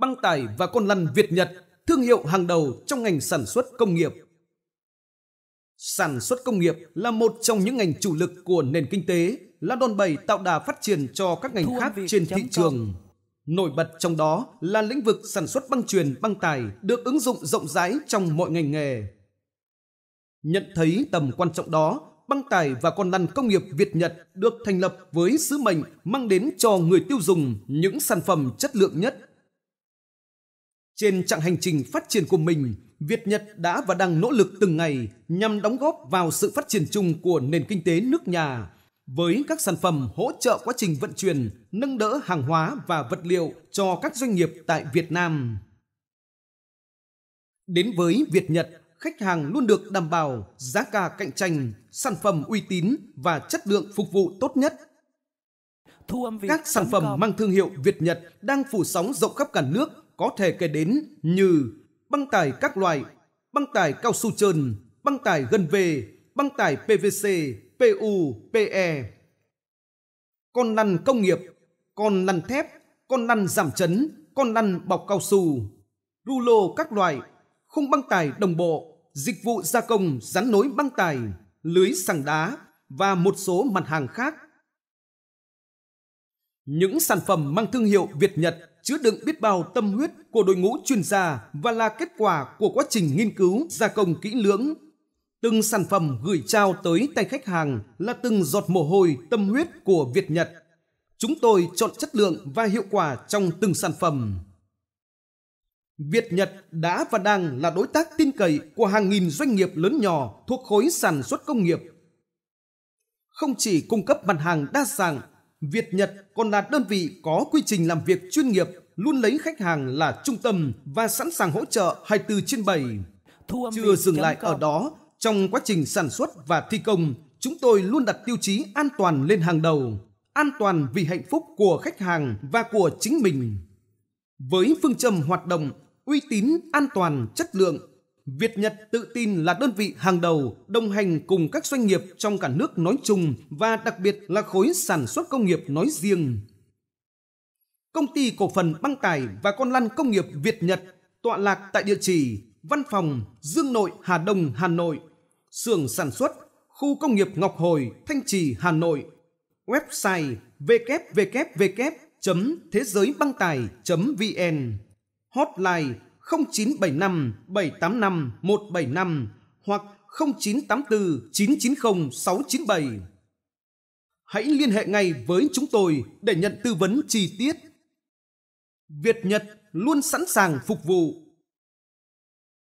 băng tải và con lăn Việt Nhật, thương hiệu hàng đầu trong ngành sản xuất công nghiệp. Sản xuất công nghiệp là một trong những ngành chủ lực của nền kinh tế, là đòn bẩy tạo đà phát triển cho các ngành khác trên thị trường. Nổi bật trong đó là lĩnh vực sản xuất băng truyền, băng tải được ứng dụng rộng rãi trong mọi ngành nghề. Nhận thấy tầm quan trọng đó, băng tải và con lăn công nghiệp Việt Nhật được thành lập với sứ mệnh mang đến cho người tiêu dùng những sản phẩm chất lượng nhất, trên chặng hành trình phát triển của mình, Việt Nhật đã và đang nỗ lực từng ngày nhằm đóng góp vào sự phát triển chung của nền kinh tế nước nhà với các sản phẩm hỗ trợ quá trình vận chuyển, nâng đỡ hàng hóa và vật liệu cho các doanh nghiệp tại Việt Nam. Đến với Việt Nhật, khách hàng luôn được đảm bảo giá cả cạnh tranh, sản phẩm uy tín và chất lượng phục vụ tốt nhất. Các sản phẩm mang thương hiệu Việt Nhật đang phủ sóng rộng khắp cả nước có thể kể đến như băng tải các loại, băng tải cao su trơn, băng tải gần về, băng tải PVC, PU, PE. Con lăn công nghiệp, con lăn thép, con lăn giảm chấn, con lăn bọc cao su, rulo các loại, khung băng tải đồng bộ, dịch vụ gia công rắn nối băng tải, lưới sàng đá và một số mặt hàng khác những sản phẩm mang thương hiệu Việt Nhật chứa đựng biết bao tâm huyết của đội ngũ chuyên gia và là kết quả của quá trình nghiên cứu, gia công kỹ lưỡng. Từng sản phẩm gửi trao tới tay khách hàng là từng giọt mồ hôi tâm huyết của Việt Nhật. Chúng tôi chọn chất lượng và hiệu quả trong từng sản phẩm. Việt Nhật đã và đang là đối tác tin cậy của hàng nghìn doanh nghiệp lớn nhỏ thuộc khối sản xuất công nghiệp. Không chỉ cung cấp mặt hàng đa dạng Việt Nhật còn là đơn vị có quy trình làm việc chuyên nghiệp, luôn lấy khách hàng là trung tâm và sẵn sàng hỗ trợ 24 trên 7. Chưa dừng lại ở đó, trong quá trình sản xuất và thi công, chúng tôi luôn đặt tiêu chí an toàn lên hàng đầu, an toàn vì hạnh phúc của khách hàng và của chính mình. Với phương châm hoạt động uy tín, an toàn, chất lượng Việt Nhật tự tin là đơn vị hàng đầu đồng hành cùng các doanh nghiệp trong cả nước nói chung và đặc biệt là khối sản xuất công nghiệp nói riêng. Công ty cổ phần băng tải và con lăn công nghiệp Việt Nhật tọa lạc tại địa chỉ Văn phòng Dương Nội Hà Đông Hà Nội, xưởng sản xuất khu công nghiệp Ngọc Hồi Thanh Trì Hà Nội, website www.thế giới băng tài vn hotline 0975 785 175 hoặc 0984 990 697. Hãy liên hệ ngay với chúng tôi để nhận tư vấn chi tiết. Việt Nhật luôn sẵn sàng phục vụ